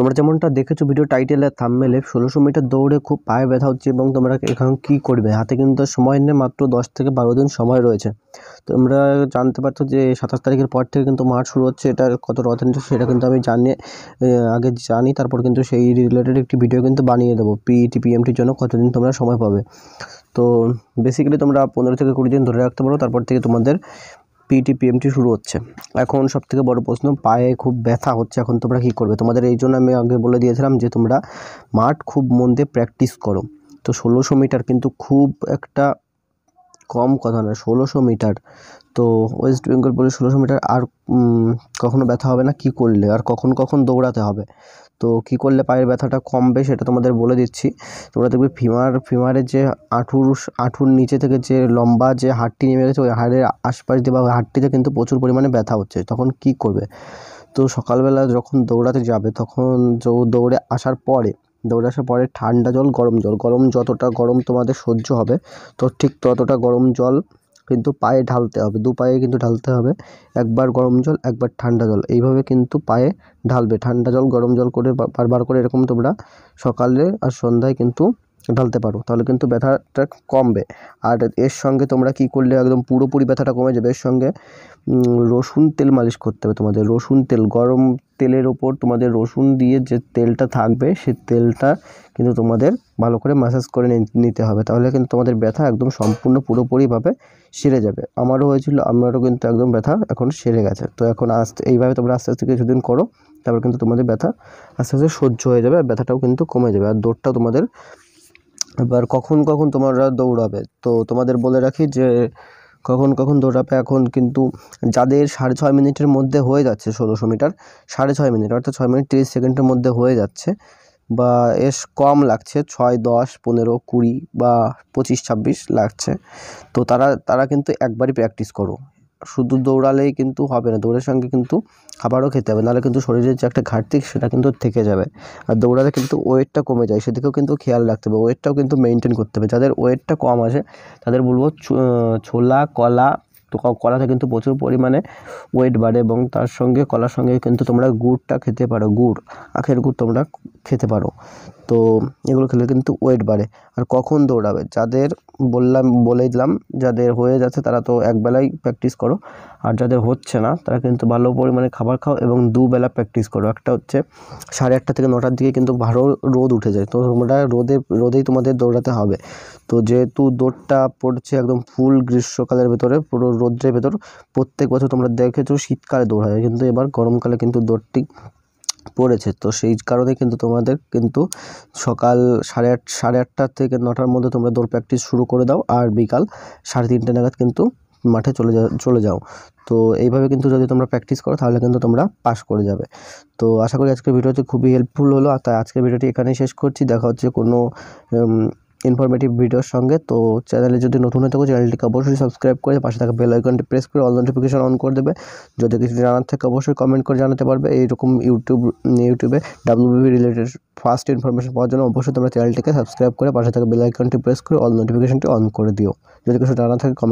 তোমরা যেমনটা দেখেছো ভিডিও টাইটেল আর থামমেলে ষোলোশো মিটার দৌড়ে খুব পায়ে ব্যথা হচ্ছে এবং তোমরা এখন কি করবে হাতে কিন্তু সময় নিয়ে মাত্র দশ থেকে বারো দিন সময় রয়েছে তোমরা জানতে পারছো যে সাতাশ তারিখের পর থেকে কিন্তু মাঠ শুরু হচ্ছে এটা কত নিচ্ছে সেটা কিন্তু আমি জানিয়ে আগে জানি তারপর কিন্তু সেই রিলেটেড একটি ভিডিও কিন্তু বানিয়ে দেবো পিইটি পিএমটির e জন্য কতদিন তোমরা সময় পাবে তো বেসিক্যালি তোমরা পনেরো থেকে কুড়ি দিন ধরে রাখতে পারো তারপর থেকে তোমাদের পিটি পিএমটি শুরু হচ্ছে এখন সব থেকে বড় প্রশ্ন পায়ে খুব ব্যথা হচ্ছে এখন তোমরা কি করবে তোমাদের এই জন্য আমি আগে বলে দিয়েছিলাম যে তোমরা মাঠ খুব মন দিয়ে প্র্যাকটিস করো তো ষোলোশো মিটার কিন্তু খুব একটা কম কথা না ষোলোশো মিটার তো ওয়েস্ট বেঙ্গল পুলিশ ষোলোশো মিটার আর কখনো ব্যথা হবে না কি করলে আর কখন কখন দৌড়াতে হবে তো কি করলে পায়ের ব্যথাটা কমবে সেটা তোমাদের বলে দিচ্ছি তোমরা দেখবে ফিমার ফিমারের যে আঁঠুর আঁঠুর নিচে থেকে যে লম্বা যে হাড়টি নেমে গেছে ওই হাড়ের আশপাশ দিয়ে বা ওই হাড়টিতে কিন্তু প্রচুর পরিমাণে ব্যথা হচ্ছে তখন কি করবে তো সকালবেলা যখন দৌড়াতে যাবে তখন দৌড়ে আসার পরে দৌড়ে আসার পরে ঠান্ডা জল গরম জল গরম যতটা গরম তোমাদের সহ্য হবে তো ঠিক ততটা গরম জল কিন্তু পায়ে ঢালতে হবে দু পায়ে কিন্তু ঢালতে হবে একবার গরম জল একবার ঠান্ডা জল এইভাবে কিন্তু পায়ে ঢালবে ঠান্ডা জল গরম জল করে বারবার করে এরকম তোমরা সকালে আর সন্ধ্যায় কিন্তু ঢালতে পারো তাহলে কিন্তু ব্যথাটা কমবে আর এর সঙ্গে তোমরা কি করলে একদম পুরোপুরি ব্যথাটা কমে যাবে এর সঙ্গে রসুন তেল মালিশ করতে হবে তোমাদের রসুন তেল গরম তেলের ওপর তোমাদের রসুন দিয়ে যে তেলটা থাকবে সে তেলটা কিন্তু তোমাদের ভালো করে ম্যাসাজ করে নিতে হবে তাহলে কিন্তু তোমাদের ব্যথা একদম সম্পূর্ণ পুরোপুরিভাবে সেরে যাবে আমারও হয়েছিল আমারও কিন্তু একদম ব্যথা এখন সেরে গেছে তো এখন আস্তে এইভাবে তোমরা আস্তে আস্তে কিছুদিন করো তারপর কিন্তু তোমাদের ব্যথা আস্তে আস্তে সহ্য হয়ে যাবে আর ব্যথাটাও কিন্তু কমে যাবে আর দৌড়টাও তোমাদের এবার কখন কখন তোমরা দৌড়াবে তো তোমাদের বলে রাখি যে কখন কখন দৌড়াবে এখন কিন্তু যাদের সাড়ে ছয় মিনিটের মধ্যে হয়ে যাচ্ছে ষোলোশো মিটার সাড়ে ছয় মিনিট অর্থাৎ ছয় মিনিট তিরিশ সেকেন্ডের মধ্যে হয়ে যাচ্ছে বা এস কম লাগছে ছয় দশ পনেরো কুড়ি বা পঁচিশ ছাব্বিশ লাগছে তো তারা তারা কিন্তু একবারই প্র্যাকটিস করো শুধু দৌড়ালেই কিন্তু হবে না দৌড়ের সঙ্গে কিন্তু খাবারও খেতে হবে নাহলে কিন্তু শরীরের যে একটা ঘাটতি সেটা কিন্তু থেকে যাবে আর দৌড়ালে কিন্তু ওয়েটটা কমে যায় সেদিকেও কিন্তু খেয়াল রাখতে হবে ওয়েটটাও কিন্তু মেনটেন করতে হবে যাদের ওয়েটটা কম আছে তাদের বলবো ছোলা কলা তো কলাতে কিন্তু প্রচুর পরিমাণে ওয়েট বাড়ে এবং তার সঙ্গে কলার সঙ্গে কিন্তু তোমরা গুড়টা খেতে পারো গুড় আখের গুড় তোমরা খেতে পারো তো এগুলো খেলে কিন্তু ওয়েট বাড়ে আর কখন দৌড়াবে যাদের বললাম বলে দিলাম যাদের হয়ে যাচ্ছে তারা তো একবেলাই প্র্যাকটিস করো আর যাদের হচ্ছে না তারা কিন্তু ভালো পরিমাণে খাবার খাও এবং দুবেলা প্র্যাকটিস করো একটা হচ্ছে সাড়ে আটটা থেকে নটার দিকে কিন্তু ভালো রোদ উঠে যায় তো তোমরা রোদে রোদেই তোমাদের দৌড়াতে হবে তো যেহেতু দৌড়টা পড়ছে একদম ফুল গ্রীষ্মকালের ভেতরে পুরো রোদ্রের ভেতর প্রত্যেক বছর তোমরা দেখেছো শীতকালে দৌড়া হয় কিন্তু এবার গরমকালে কিন্তু দৌড়টি পড়েছে তো সেই কারণে কিন্তু তোমাদের কিন্তু সকাল সাড়ে আট সাড়ে আটটা থেকে নটার মধ্যে তোমরা দৌড় প্র্যাকটিস শুরু করে দাও আর বিকাল সাড়ে তিনটে নাগাদ কিন্তু মাঠে চলে যা চলে যাও তো এইভাবে কিন্তু যদি তোমরা প্র্যাকটিস করো তাহলে কিন্তু তোমরা পাস করে যাবে তো আশা করি আজকের ভিডিওটি খুবই হেল্পফুল হলো আর তাই আজকের ভিডিওটি এখানেই শেষ করছি দেখা হচ্ছে কোনো ইনফরমেটিভ ভিডিওর সঙ্গে তো চ্যানেলে যদি নতুন হয়ে থাকো চ্যানেলটিকে অবশ্যই সাবস্ক্রাইব করে পাশে থাকা বেল আইকনটি প্রেস করে অল নোটিফিকেশন অন করে দেবে যদি কিছু জানার থাকে অবশ্যই কমেন্ট করে জানাতে পারবে এইরকম ইউটিউব ইউটিউবে ডাব্লিউবি রিলেটেড ফার্স্ট ইনফরমেশন পাওয়ার জন্য অবশ্যই তোমরা চ্যানেলটিকে সাবস্ক্রাইব করে পাশে থাকা বেল আইকনটি প্রেস করে অল নোটিফিকেশনটি অন করে দিও যদি কিছু জানা থাকে কমেন্ট